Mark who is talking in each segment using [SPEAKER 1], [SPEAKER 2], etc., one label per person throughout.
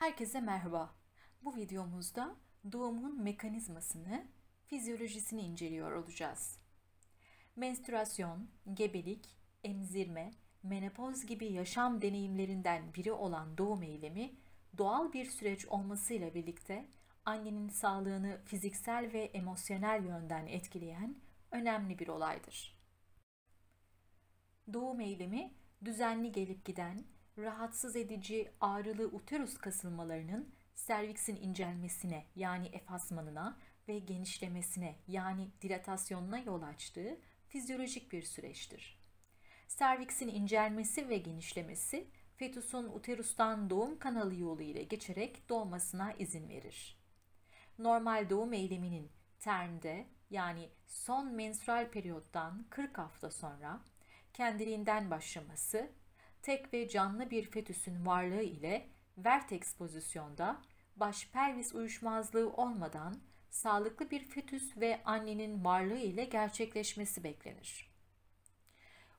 [SPEAKER 1] Herkese merhaba. Bu videomuzda doğumun mekanizmasını, fizyolojisini inceliyor olacağız. Menstruasyon, gebelik, emzirme, menopoz gibi yaşam deneyimlerinden biri olan doğum eylemi doğal bir süreç olmasıyla birlikte annenin sağlığını fiziksel ve emosyonel yönden etkileyen önemli bir olaydır. Doğum eylemi düzenli gelip giden rahatsız edici ağrılı uterus kasılmalarının serviksin incelmesine yani efasmanına ve genişlemesine yani dilatasyonuna yol açtığı fizyolojik bir süreçtir. Serviksin incelmesi ve genişlemesi fetüsün uterustan doğum kanalı yolu ile geçerek doğmasına izin verir. Normal doğum eyleminin termde yani son menstrual periyottan 40 hafta sonra kendiliğinden başlaması tek ve canlı bir fetüsün varlığı ile vertex pozisyonda baş pelvis uyuşmazlığı olmadan sağlıklı bir fetüs ve annenin varlığı ile gerçekleşmesi beklenir.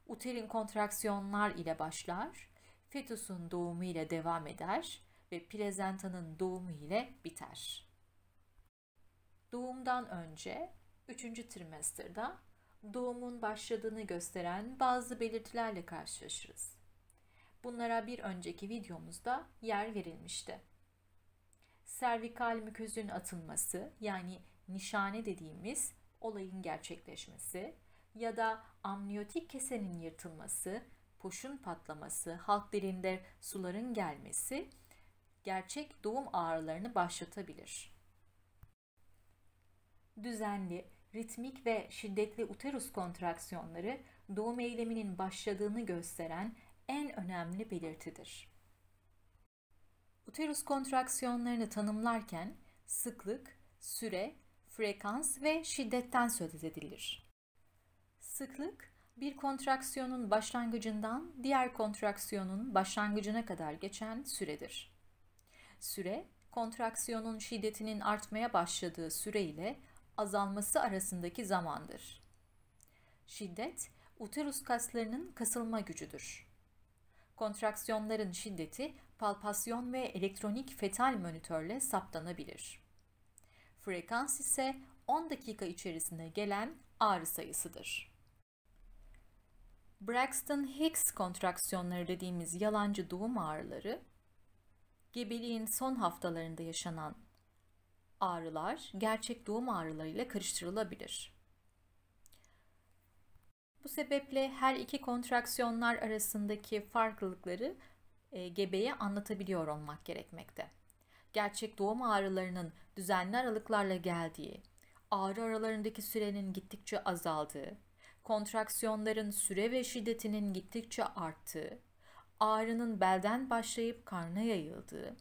[SPEAKER 1] Uterin kontraksiyonlar ile başlar, fetüsün doğumu ile devam eder ve plazentanın doğumu ile biter. Doğumdan önce 3. trimesterde, doğumun başladığını gösteren bazı belirtilerle karşılaşırız. Bunlara bir önceki videomuzda yer verilmişti. Servikal müküzün atılması yani nişane dediğimiz olayın gerçekleşmesi ya da amniyotik kesenin yırtılması, poşun patlaması, halk dilinde suların gelmesi gerçek doğum ağrılarını başlatabilir. Düzenli, ritmik ve şiddetli uterus kontraksiyonları doğum eyleminin başladığını gösteren en önemli belirtidir. Uterus kontraksiyonlarını tanımlarken sıklık, süre, frekans ve şiddetten söz edilir. Sıklık, bir kontraksiyonun başlangıcından diğer kontraksiyonun başlangıcına kadar geçen süredir. Süre, kontraksiyonun şiddetinin artmaya başladığı süre ile azalması arasındaki zamandır. Şiddet, uterus kaslarının kasılma gücüdür kontraksiyonların şiddeti palpasyon ve elektronik fetal monitörle saptanabilir. Frekans ise 10 dakika içerisinde gelen ağrı sayısıdır. Braxton-Hicks kontraksiyonları dediğimiz yalancı doğum ağrıları, gebeliğin son haftalarında yaşanan ağrılar gerçek doğum ağrılarıyla karıştırılabilir. Bu sebeple her iki kontraksiyonlar arasındaki farklılıkları e, gebeye anlatabiliyor olmak gerekmekte. Gerçek doğum ağrılarının düzenli aralıklarla geldiği, ağrı aralarındaki sürenin gittikçe azaldığı, kontraksiyonların süre ve şiddetinin gittikçe arttığı, ağrının belden başlayıp karna yayıldığı,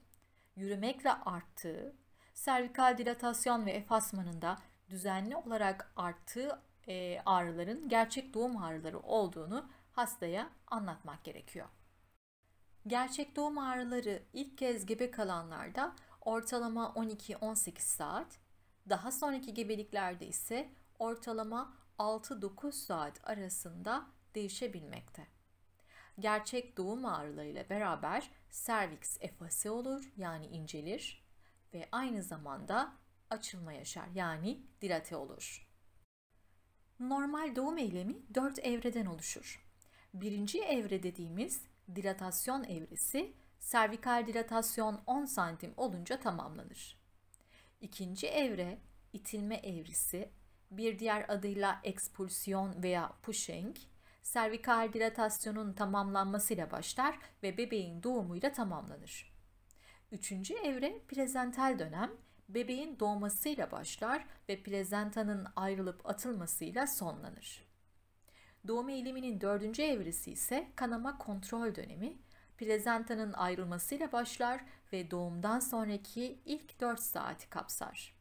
[SPEAKER 1] yürümekle arttığı, servikal dilatasyon ve efasmanın da düzenli olarak arttığı e, ağrıların gerçek doğum ağrıları olduğunu hastaya anlatmak gerekiyor. Gerçek doğum ağrıları ilk kez gebe kalanlarda ortalama 12-18 saat, daha sonraki gebeliklerde ise ortalama 6-9 saat arasında değişebilmekte. Gerçek doğum ağrılarıyla beraber serviks efase olur yani incelir ve aynı zamanda açılma yaşar yani dilate olur. Normal doğum eylemi 4 evreden oluşur. Birinci evre dediğimiz dilatasyon evresi servikal dilatasyon 10 santim olunca tamamlanır. İkinci evre itilme evresi bir diğer adıyla ekspulsiyon veya pushing servikal dilatasyonun tamamlanmasıyla başlar ve bebeğin doğumuyla tamamlanır. Üçüncü evre prezental dönem bebeğin doğmasıyla başlar ve plazentanın ayrılıp atılmasıyla sonlanır. Doğum eğiliminin dördüncü evresi ise kanama kontrol dönemi, plazentanın ayrılmasıyla başlar ve doğumdan sonraki ilk 4 saati kapsar.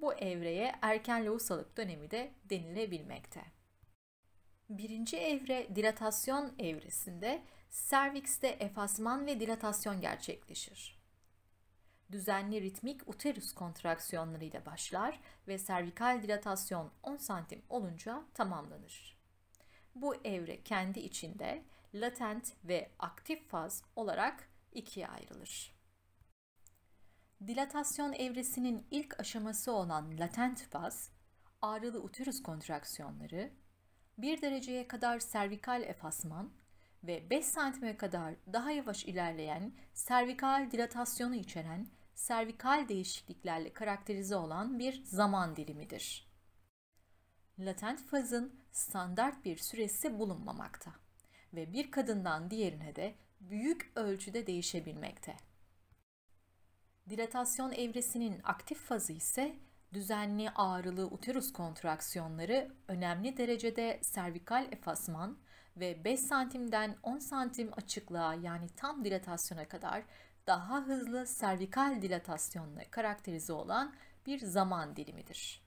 [SPEAKER 1] Bu evreye erken lohusalık dönemi de denilebilmekte. Birinci evre dilatasyon evresinde servikste efasman ve dilatasyon gerçekleşir düzenli ritmik uterus kontraksiyonları ile başlar ve servikal dilatasyon 10 santim olunca tamamlanır. Bu evre kendi içinde latent ve aktif faz olarak ikiye ayrılır. Dilatasyon evresinin ilk aşaması olan latent faz, ağrılı uterus kontraksiyonları, 1 dereceye kadar servikal efasman ve 5 santime kadar daha yavaş ilerleyen servikal dilatasyonu içeren servikal değişikliklerle karakterize olan bir zaman dilimidir. Latent fazın standart bir süresi bulunmamakta ve bir kadından diğerine de büyük ölçüde değişebilmekte. Dilatasyon evresinin aktif fazı ise düzenli ağrılı uterus kontraksiyonları önemli derecede servikal efasman ve 5 santimden 10 santim açıklığa yani tam dilatasyona kadar daha hızlı servikal dilatasyonla karakterize olan bir zaman dilimidir.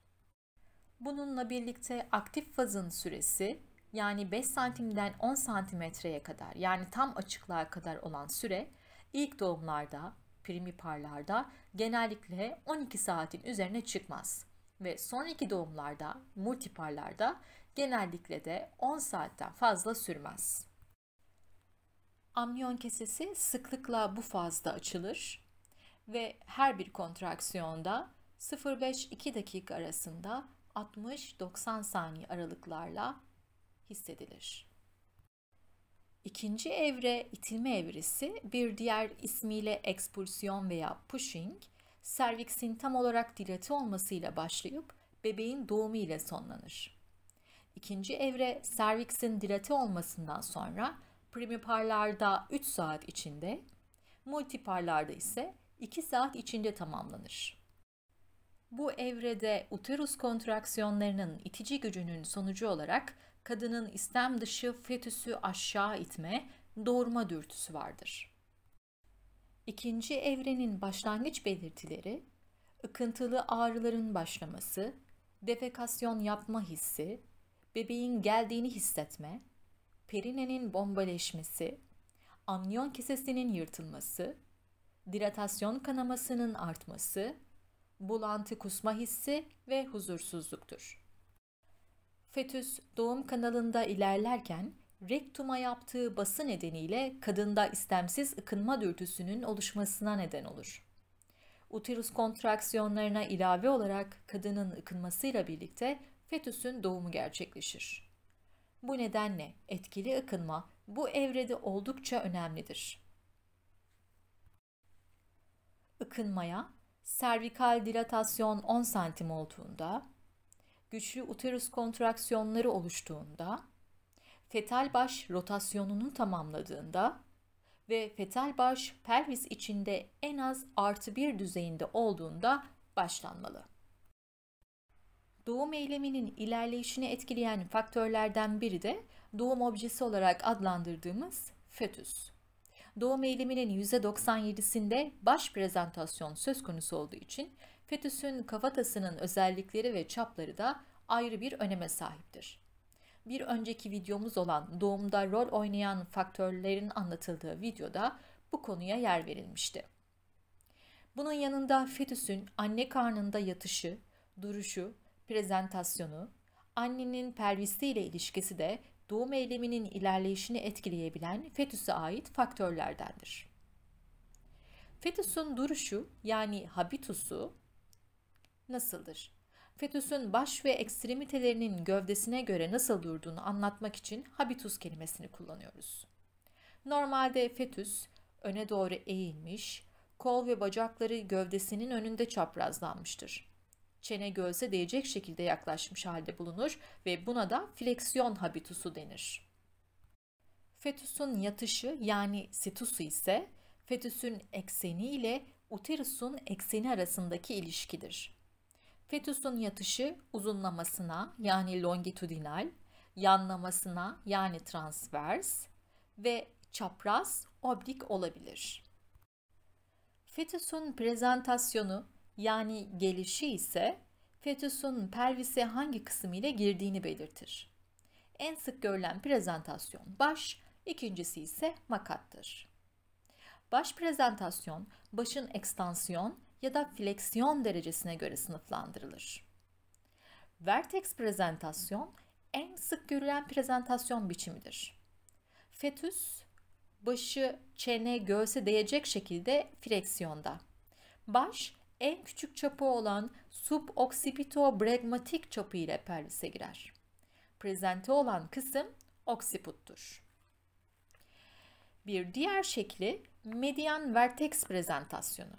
[SPEAKER 1] Bununla birlikte aktif fazın süresi yani 5 santimden 10 santimetreye kadar yani tam açıklığa kadar olan süre ilk doğumlarda primiparlarda genellikle 12 saatin üzerine çıkmaz ve sonraki doğumlarda multiparlarda genellikle de 10 saatten fazla sürmez. Amniyon kesesi sıklıkla bu fazda açılır ve her bir kontraksiyonda 0,5-2 dakika arasında 60-90 saniye aralıklarla hissedilir. İkinci evre itilme evresi bir diğer ismiyle ekspulsiyon veya pushing, serviksin tam olarak dilati olmasıyla başlayıp bebeğin doğumu ile sonlanır. İkinci evre serviksin dilati olmasından sonra primiparlarda 3 saat içinde, multiparlarda ise 2 saat içinde tamamlanır. Bu evrede uterus kontraksiyonlarının itici gücünün sonucu olarak kadının istem dışı fetüsü aşağı itme, doğurma dürtüsü vardır. İkinci evrenin başlangıç belirtileri, ıkıntılı ağrıların başlaması, defekasyon yapma hissi, bebeğin geldiğini hissetme, perinenin bombaleşmesi, amniyon kesesinin yırtılması, dilatasyon kanamasının artması, bulantı kusma hissi ve huzursuzluktur. Fetüs doğum kanalında ilerlerken rektuma yaptığı bası nedeniyle kadında istemsiz ıkınma dürtüsünün oluşmasına neden olur. Uterus kontraksiyonlarına ilave olarak kadının ıkınmasıyla birlikte fetüsün doğumu gerçekleşir. Bu nedenle etkili ıkınma bu evrede oldukça önemlidir. Ikınmaya servikal dilatasyon 10 santim olduğunda, güçlü uterus kontraksiyonları oluştuğunda, fetal baş rotasyonunu tamamladığında ve fetal baş pelvis içinde en az artı bir düzeyinde olduğunda başlanmalı. Doğum eyleminin ilerleyişini etkileyen faktörlerden biri de doğum objesi olarak adlandırdığımız fötüs. Doğum eyleminin %97'sinde baş prezentasyon söz konusu olduğu için fetüsün kafatasının özellikleri ve çapları da ayrı bir öneme sahiptir. Bir önceki videomuz olan doğumda rol oynayan faktörlerin anlatıldığı videoda bu konuya yer verilmişti. Bunun yanında fetüsün anne karnında yatışı, duruşu, prezentasyonu, annenin pelvisiyle ilişkisi de doğum eyleminin ilerleyişini etkileyebilen fetüse ait faktörlerdendir. Fetüsün duruşu yani habitusu nasıldır? Fetüsün baş ve ekstremitelerinin gövdesine göre nasıl durduğunu anlatmak için habitus kelimesini kullanıyoruz. Normalde fetüs öne doğru eğilmiş, kol ve bacakları gövdesinin önünde çaprazlanmıştır çene göğse değecek şekilde yaklaşmış halde bulunur ve buna da fleksiyon habitusu denir. Fetüsün yatışı yani situsu ise fetüsün ekseni ile uterusun ekseni arasındaki ilişkidir. Fetüsün yatışı uzunlamasına yani longitudinal, yanlamasına yani transvers ve çapraz oblik olabilir. Fetüsün prezentasyonu yani gelişi ise fetüsün pelvise hangi kısmı ile girdiğini belirtir. En sık görülen prezentasyon baş, ikincisi ise makattır. Baş prezentasyon başın ekstansiyon ya da fleksiyon derecesine göre sınıflandırılır. Vertex prezentasyon en sık görülen prezentasyon biçimidir. Fetüs başı çene göğse değecek şekilde fleksiyonda. Baş en küçük çapı olan suboccipito-bregmatik çapı ile pelvise girer. Prezente olan kısım occiputtur. Bir diğer şekli median vertex prezentasyonu.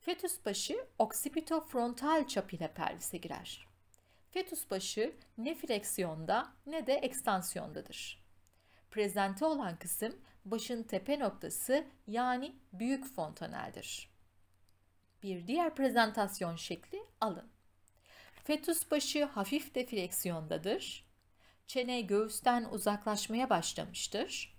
[SPEAKER 1] Fetüs başı oksipitofrontal çapı ile pelvise girer. Fetüs başı ne fleksiyonda ne de ekstansiyondadır. Prezente olan kısım başın tepe noktası yani büyük fontaneldir. Bir diğer prezentasyon şekli alın. Fetüs başı hafif defleksiyondadır. Çene göğüsten uzaklaşmaya başlamıştır.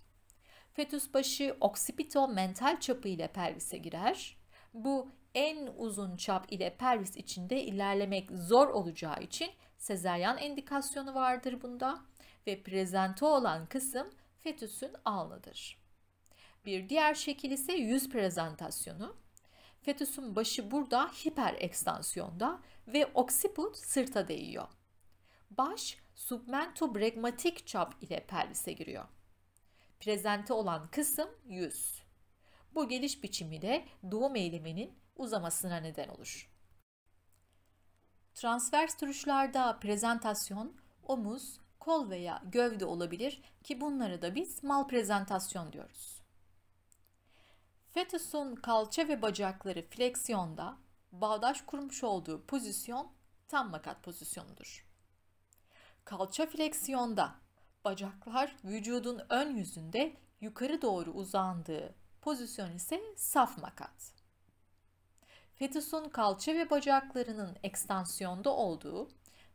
[SPEAKER 1] Fetüs başı oksipito mental çapı ile pelvise girer. Bu en uzun çap ile pelvis içinde ilerlemek zor olacağı için sezeryan indikasyonu vardır bunda ve prezento olan kısım fetüsün alnıdır. Bir diğer şekil ise yüz prezentasyonu. Fetüsün başı burada hiper ekstansiyonda ve oksiput sırta değiyor. Baş submentobregmatik çap ile pelvise giriyor. Prezente olan kısım yüz. Bu geliş biçimi de doğum eyleminin uzamasına neden olur. Transvers duruşlarda prezentasyon omuz, kol veya gövde olabilir ki bunlara da biz mal prezentasyon diyoruz. Fetüsün kalça ve bacakları fleksiyonda bağdaş kurmuş olduğu pozisyon tam makat pozisyonudur. Kalça fleksiyonda bacaklar vücudun ön yüzünde yukarı doğru uzandığı pozisyon ise saf makat. Fetüsün kalça ve bacaklarının ekstansiyonda olduğu,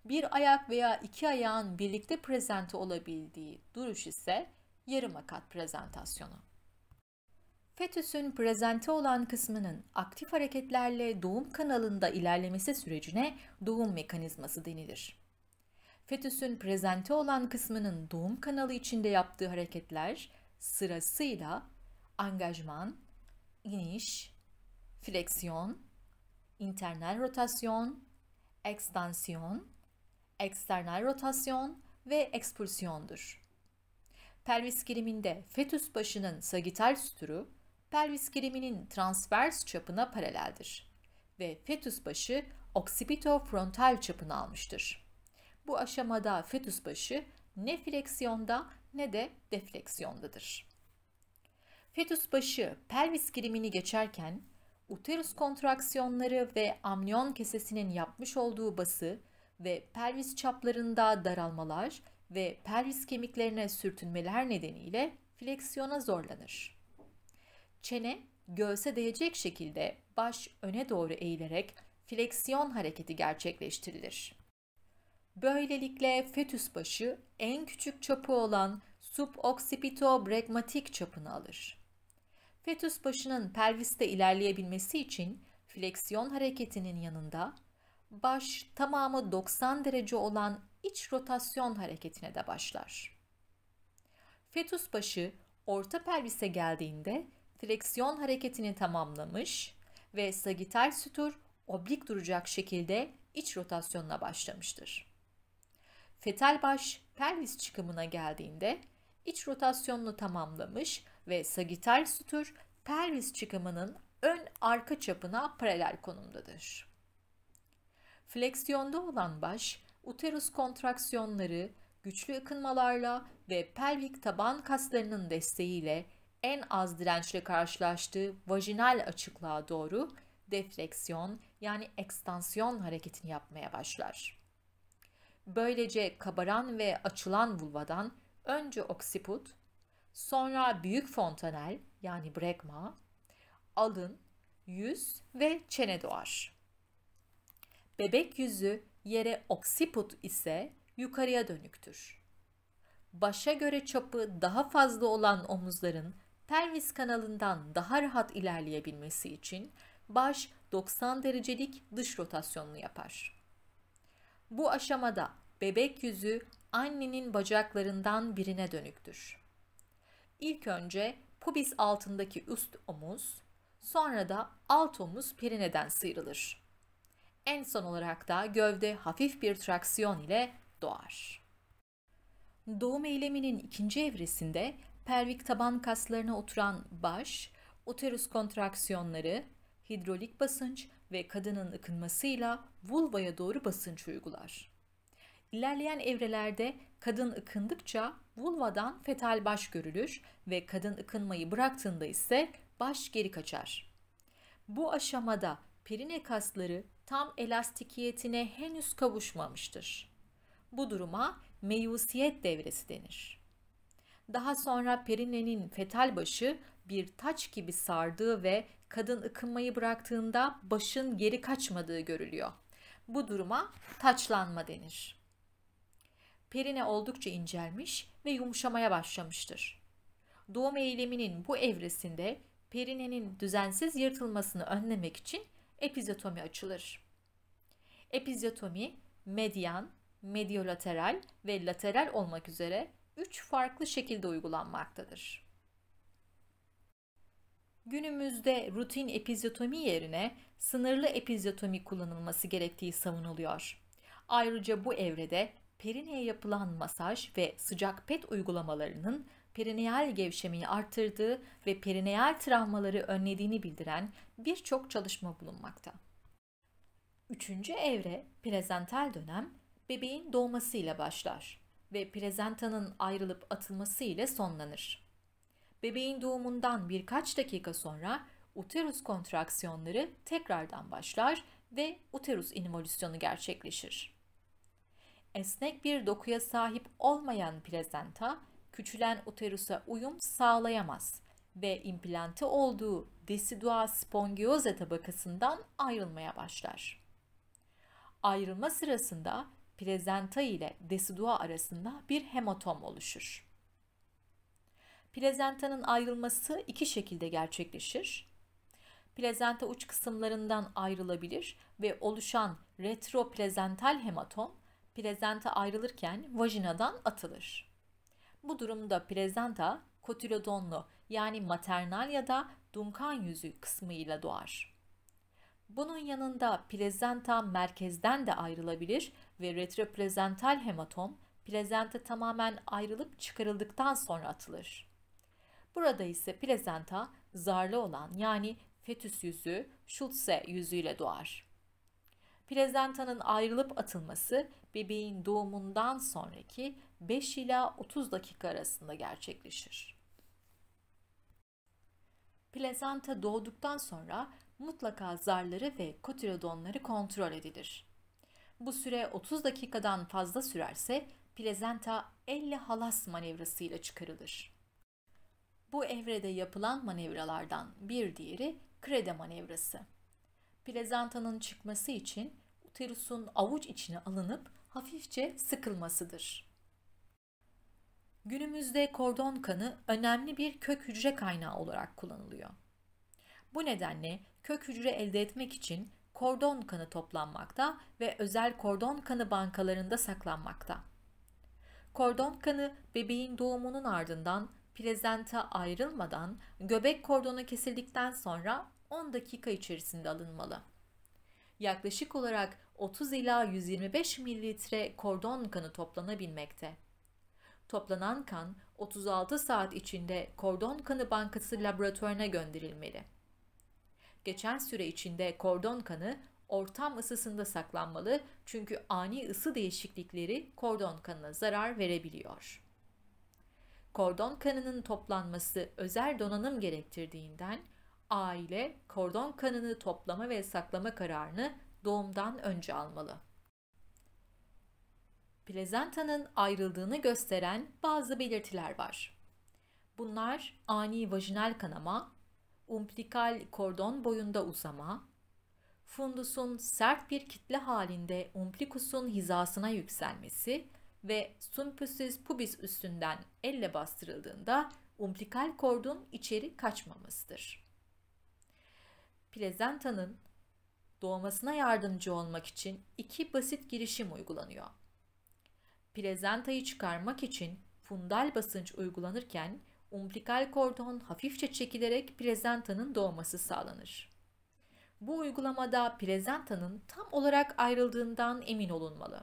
[SPEAKER 1] bir ayak veya iki ayağın birlikte prezente olabildiği duruş ise yarım akat prezentasyonu fetüsün prezente olan kısmının aktif hareketlerle doğum kanalında ilerlemesi sürecine doğum mekanizması denilir. Fetüsün prezente olan kısmının doğum kanalı içinde yaptığı hareketler sırasıyla angajman, iniş, fleksiyon, internal rotasyon, ekstansiyon, eksternal rotasyon ve ekspulsiyondur. Pelvis kiliminde fetüs başının sagittal süturu, pelvis geriminin transvers çapına paraleldir ve fetüs başı oksipitofrontal çapını almıştır. Bu aşamada fetüs başı ne fleksiyonda ne de defleksiyondadır. Fetüs başı pelvis girimini geçerken uterus kontraksiyonları ve amniyon kesesinin yapmış olduğu bası ve pelvis çaplarında daralmalar ve pelvis kemiklerine sürtünmeler nedeniyle fleksiyona zorlanır. Çene göğse değecek şekilde baş öne doğru eğilerek fleksiyon hareketi gerçekleştirilir. Böylelikle fetüs başı en küçük çapı olan suboccipitobregmatik çapını alır. Fetüs başının pelviste ilerleyebilmesi için fleksiyon hareketinin yanında baş tamamı 90 derece olan iç rotasyon hareketine de başlar. Fetüs başı orta pelvise geldiğinde fleksiyon hareketini tamamlamış ve sagittal sütur oblik duracak şekilde iç rotasyonuna başlamıştır. Fetal baş pelvis çıkımına geldiğinde iç rotasyonunu tamamlamış ve sagittal sütur pelvis çıkımının ön arka çapına paralel konumdadır. Fleksiyonda olan baş, uterus kontraksiyonları güçlü akınmalarla ve pelvik taban kaslarının desteğiyle en az dirençle karşılaştığı vajinal açıklığa doğru defleksiyon yani ekstansiyon hareketini yapmaya başlar. Böylece kabaran ve açılan vulvadan önce oksiput, sonra büyük fontanel yani brekma, alın, yüz ve çene doğar. Bebek yüzü yere oksiput ise yukarıya dönüktür. Başa göre çapı daha fazla olan omuzların pelvis kanalından daha rahat ilerleyebilmesi için baş 90 derecelik dış rotasyonunu yapar. Bu aşamada bebek yüzü annenin bacaklarından birine dönüktür. İlk önce pubis altındaki üst omuz, sonra da alt omuz perineden sıyrılır. En son olarak da gövde hafif bir traksiyon ile doğar. Doğum eyleminin ikinci evresinde pelvik taban kaslarına oturan baş, uterus kontraksiyonları, hidrolik basınç ve kadının ıkınmasıyla vulvaya doğru basınç uygular. İlerleyen evrelerde kadın ıkındıkça vulvadan fetal baş görülür ve kadın ıkınmayı bıraktığında ise baş geri kaçar. Bu aşamada perine kasları tam elastikiyetine henüz kavuşmamıştır. Bu duruma meyusiyet devresi denir. Daha sonra Perine'nin fetal başı bir taç gibi sardığı ve kadın ıkınmayı bıraktığında başın geri kaçmadığı görülüyor. Bu duruma taçlanma denir. Perine oldukça incelmiş ve yumuşamaya başlamıştır. Doğum eyleminin bu evresinde perinenin düzensiz yırtılmasını önlemek için epizotomi açılır. Epizotomi medyan, mediolateral ve lateral olmak üzere üç farklı şekilde uygulanmaktadır. Günümüzde rutin epizotomi yerine sınırlı epizotomi kullanılması gerektiği savunuluyor. Ayrıca bu evrede perineye yapılan masaj ve sıcak pet uygulamalarının perineal gevşemeyi artırdığı ve perineal travmaları önlediğini bildiren birçok çalışma bulunmakta. Üçüncü evre, prezental dönem, bebeğin doğmasıyla başlar ve prezentanın ayrılıp atılması ile sonlanır. Bebeğin doğumundan birkaç dakika sonra uterus kontraksiyonları tekrardan başlar ve uterus involüsyonu gerçekleşir. Esnek bir dokuya sahip olmayan plazenta, küçülen uterusa uyum sağlayamaz ve implantı olduğu desidua spongioza tabakasından ayrılmaya başlar. Ayrılma sırasında plezenta ile desidua arasında bir hematom oluşur. Plezentanın ayrılması iki şekilde gerçekleşir. Plezenta uç kısımlarından ayrılabilir ve oluşan retroplazental hematom plezenta ayrılırken vajinadan atılır. Bu durumda plezenta kotilodonlu yani maternal ya da dunkan yüzü kısmıyla doğar. Bunun yanında plezenta merkezden de ayrılabilir ve retroplezantal hematom plezenta tamamen ayrılıp çıkarıldıktan sonra atılır. Burada ise plezenta zarlı olan yani fetüs yüzü Schulze yüzüyle doğar. Plezentanın ayrılıp atılması bebeğin doğumundan sonraki 5 ila 30 dakika arasında gerçekleşir. Plezenta doğduktan sonra mutlaka zarları ve kotilodonları kontrol edilir. Bu süre 30 dakikadan fazla sürerse plezenta elle halas manevrasıyla çıkarılır. Bu evrede yapılan manevralardan bir diğeri krede manevrası. Plezantanın çıkması için uterusun avuç içine alınıp hafifçe sıkılmasıdır. Günümüzde kordon kanı önemli bir kök hücre kaynağı olarak kullanılıyor. Bu nedenle kök hücre elde etmek için kordon kanı toplanmakta ve özel kordon kanı bankalarında saklanmakta. Kordon kanı bebeğin doğumunun ardından plezenta ayrılmadan göbek kordonu kesildikten sonra 10 dakika içerisinde alınmalı. Yaklaşık olarak 30 ila 125 mililitre kordon kanı toplanabilmekte. Toplanan kan 36 saat içinde kordon kanı bankası laboratuvarına gönderilmeli. Geçen süre içinde kordon kanı ortam ısısında saklanmalı çünkü ani ısı değişiklikleri kordon kanına zarar verebiliyor. Kordon kanının toplanması özel donanım gerektirdiğinden aile kordon kanını toplama ve saklama kararını doğumdan önce almalı. Plezantanın ayrıldığını gösteren bazı belirtiler var. Bunlar ani vajinal kanama, umbilikal kordon boyunda uzama, fundusun sert bir kitle halinde umplikusun hizasına yükselmesi ve sumpüsüs pubis üstünden elle bastırıldığında umbilikal kordon içeri kaçmamasıdır. Plezentanın doğmasına yardımcı olmak için iki basit girişim uygulanıyor. Plezentayı çıkarmak için fundal basınç uygulanırken umbilikal kordon hafifçe çekilerek plazentanın doğması sağlanır. Bu uygulamada plazentanın tam olarak ayrıldığından emin olunmalı.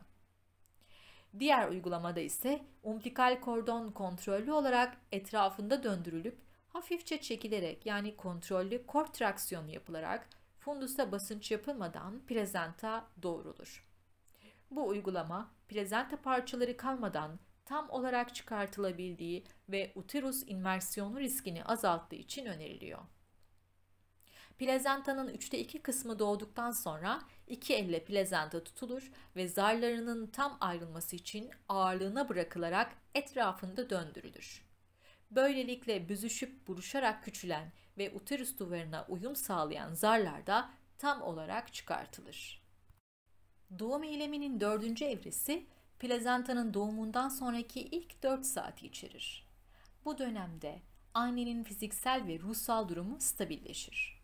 [SPEAKER 1] Diğer uygulamada ise umbilikal kordon kontrollü olarak etrafında döndürülüp hafifçe çekilerek yani kontrollü kort traksiyonu yapılarak fundusa basınç yapılmadan plazenta doğrulur. Bu uygulama plazenta parçaları kalmadan tam olarak çıkartılabildiği ve uterus inversiyonu riskini azalttığı için öneriliyor. Plazentanın üçte iki kısmı doğduktan sonra iki elle plazenta tutulur ve zarlarının tam ayrılması için ağırlığına bırakılarak etrafında döndürülür. Böylelikle büzüşüp buruşarak küçülen ve uterus duvarına uyum sağlayan zarlar da tam olarak çıkartılır. Doğum eyleminin dördüncü evresi Plazenta'nın doğumundan sonraki ilk 4 saati içerir. Bu dönemde annenin fiziksel ve ruhsal durumu stabilleşir.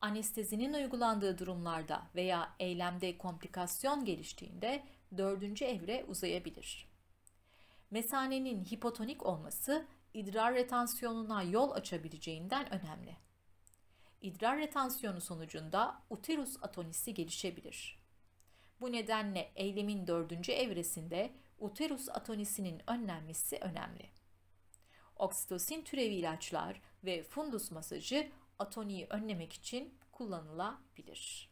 [SPEAKER 1] Anestezinin uygulandığı durumlarda veya eylemde komplikasyon geliştiğinde dördüncü evre uzayabilir. Mesanenin hipotonik olması idrar retansiyonuna yol açabileceğinden önemli. İdrar retansiyonu sonucunda uterus atonisi gelişebilir. Bu nedenle eylemin dördüncü evresinde uterus atonisinin önlenmesi önemli. Oksitosin türevi ilaçlar ve fundus masajı atoniyi önlemek için kullanılabilir.